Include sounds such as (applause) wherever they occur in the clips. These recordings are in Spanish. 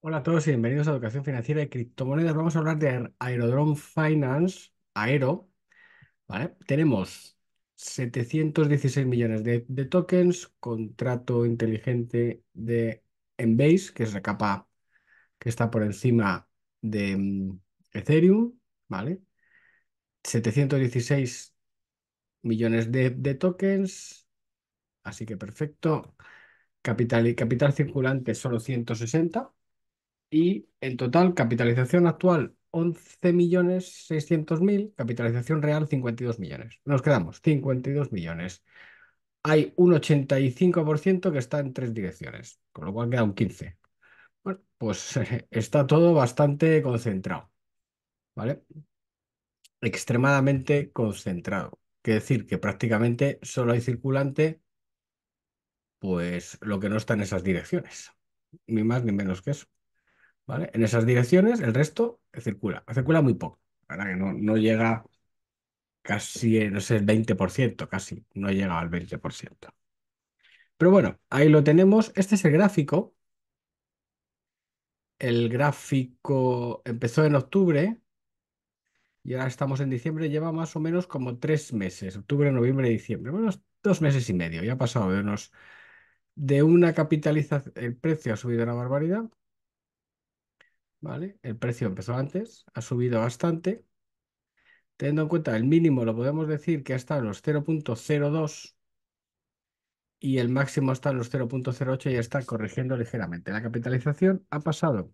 Hola a todos y bienvenidos a Educación Financiera y Criptomonedas. Vamos a hablar de Aerodrome Finance, Aero, ¿vale? Tenemos 716 millones de, tokens, contrato inteligente de Embase, que es la capa que está por encima de mm, Ethereum, ¿vale? 716 millones de, tokens, así que perfecto. Capital y capital circulante solo 160. Y en total, capitalización actual 11.600.000, capitalización real 52 millones. Nos quedamos 52 millones. Hay un 85% que está en tres direcciones, con lo cual queda un 15. Bueno, pues (laughs) está todo bastante concentrado, ¿vale? Extremadamente concentrado. Quiere decir que prácticamente solo hay circulante, pues lo que no está en esas direcciones. Ni más ni menos que eso. En esas direcciones el resto circula, circula muy poco, ¿verdad? Que no, no llega casi, no sé, el 20%, casi, no llega al 20%. Pero bueno, ahí lo tenemos. Este es el gráfico. El gráfico empezó en octubre y ahora estamos en diciembre. Lleva más o menos como tres meses, octubre, noviembre, diciembre. Bueno, dos meses y medio. Ya ha pasado de De una capitalización, el precio ha subido una barbaridad ¿vale? El precio empezó antes, ha subido bastante. Teniendo en cuenta el mínimo, lo podemos decir que estado en los 0.02 y el máximo está en los 0.08 y está corrigiendo ligeramente. La capitalización ha pasado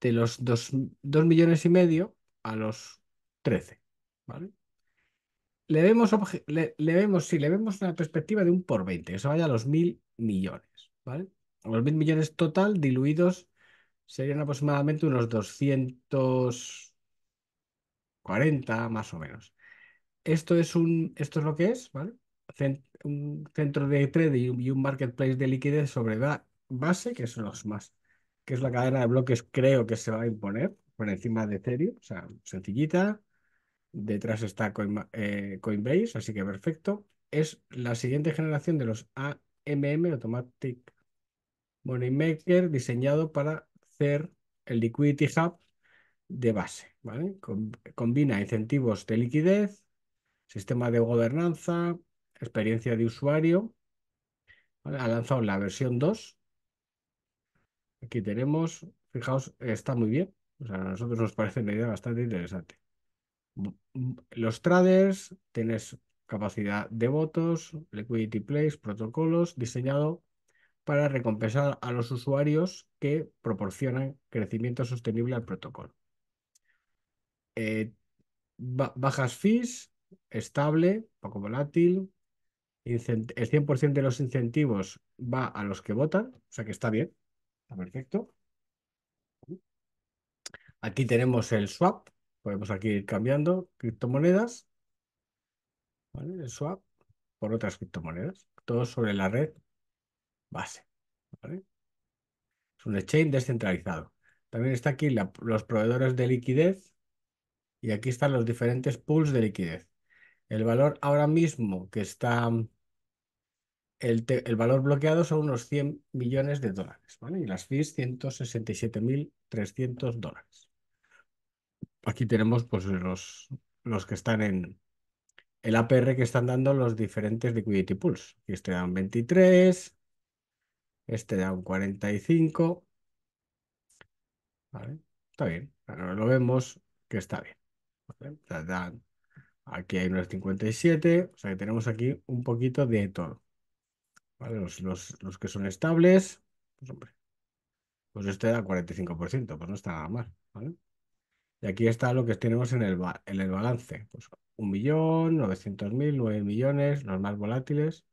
de los 2, millones y medio a los 13, ¿vale? Le vemos, le, vemos, le vemos una perspectiva de un por 20, que se vaya a los mil millones, ¿vale? los mil millones total diluidos Serían aproximadamente unos 240 más o menos. Esto es, un, esto es lo que es, ¿vale? un centro de trading y un marketplace de liquidez sobre la base, que son los más, que es la cadena de bloques, creo que se va a imponer por encima de Ethereum, o sea, sencillita. Detrás está eh, Coinbase, así que perfecto. Es la siguiente generación de los AMM, Automatic money maker, diseñado para hacer el Liquidity Hub de base. combina incentivos de liquidez, sistema de gobernanza, experiencia de usuario. Ha lanzado la versión 2. Aquí tenemos, fijaos, está muy bien. O sea, a nosotros nos parece una idea bastante interesante. Los traders, tienes capacidad de votos, liquidity place, protocolos, diseñado para recompensar a los usuarios que proporcionan crecimiento sostenible al protocolo. Eh, bajas fees, estable, poco volátil, el 100% de los incentivos va a los que votan, o sea que está bien, está perfecto. Aquí tenemos el swap, podemos aquí ir cambiando criptomonedas, el swap por otras criptomonedas, todo sobre la red base. Es un exchange descentralizado. También está aquí los proveedores de liquidez y aquí están los diferentes pools de liquidez. El valor ahora mismo que está, el, valor bloqueado son unos 100 millones de dólares, Y las fees 167.300 dólares. Aquí tenemos pues los, los que están en, el APR que están dando los diferentes liquidity pools. Aquí están 23, este da un 45. ¿Vale? Está bien. Ahora lo vemos que está bien. Aquí hay unos 57. O sea que tenemos aquí un poquito de todo. Los, que son estables. Pues hombre. Pues este da 45%. Pues no está nada mal. ¿Vale? Y aquí está lo que tenemos en el, en el balance. Pues 1.900.000, 9 millones, los más volátiles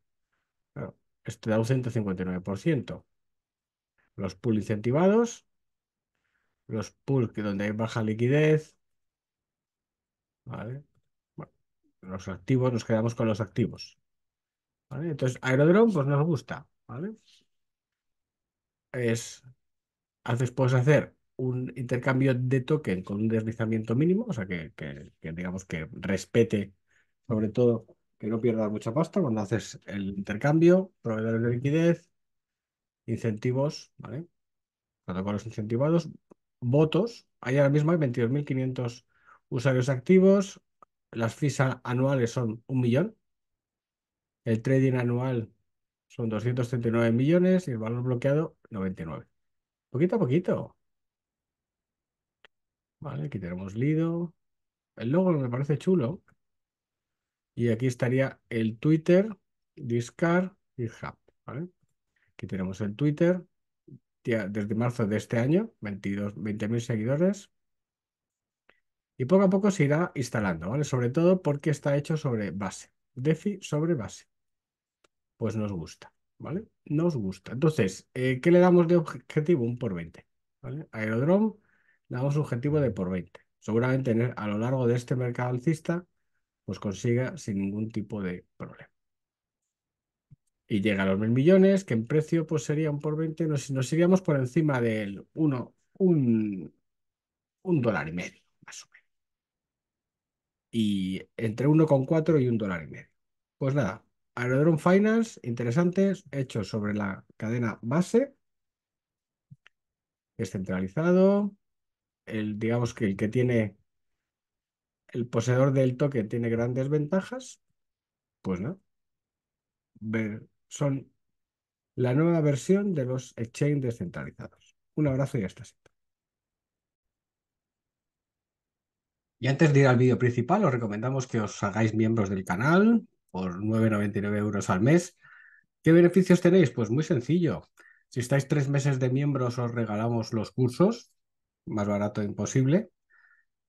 este da un 159%. Los pool incentivados, los pools que donde hay baja liquidez, ¿vale? Bueno, los activos, nos quedamos con los activos. Entonces, Aerodrome, pues nos gusta, ¿vale? Es, haces, puedes hacer un intercambio de token con un deslizamiento mínimo, o sea, que digamos que respete sobre todo que no pierdas mucha pasta cuando haces el intercambio, proveedores de liquidez, incentivos, ¿vale? Protocolos incentivados, votos. Ahí ahora mismo hay 22.500 usuarios activos. Las fees anuales son un millón. El trading anual son 239 millones y el valor bloqueado 99. Poquito a poquito. Vale, aquí tenemos Lido. El logo me parece chulo. Y aquí estaría el Twitter, Discard, Hub, ¿vale? Aquí tenemos el Twitter, desde marzo de este año, 20.000 seguidores. Y poco a poco se irá instalando, ¿vale? Sobre todo porque está hecho sobre base. DeFi sobre base. Pues nos gusta, ¿vale? Nos gusta. Entonces, eh, ¿qué le damos de objetivo? Un por 20, ¿vale? Aerodrome, le damos objetivo de por 20. Seguramente a lo largo de este mercado alcista pues consiga sin ningún tipo de problema. Y llega a los mil millones, que en precio pues sería un por 20, nos, nos iríamos por encima del 1, un, dólar y medio, más o menos. Y entre 1,4 y un dólar y medio. Pues nada, Aerodrome Finance, interesantes, hechos sobre la cadena base, es centralizado, el, digamos que el que tiene el poseedor del token tiene grandes ventajas, pues no. Ver, son la nueva versión de los exchange descentralizados. Un abrazo y hasta siempre. Y antes de ir al vídeo principal, os recomendamos que os hagáis miembros del canal por 9,99 euros al mes. ¿Qué beneficios tenéis? Pues muy sencillo. Si estáis tres meses de miembros, os regalamos los cursos, más barato imposible.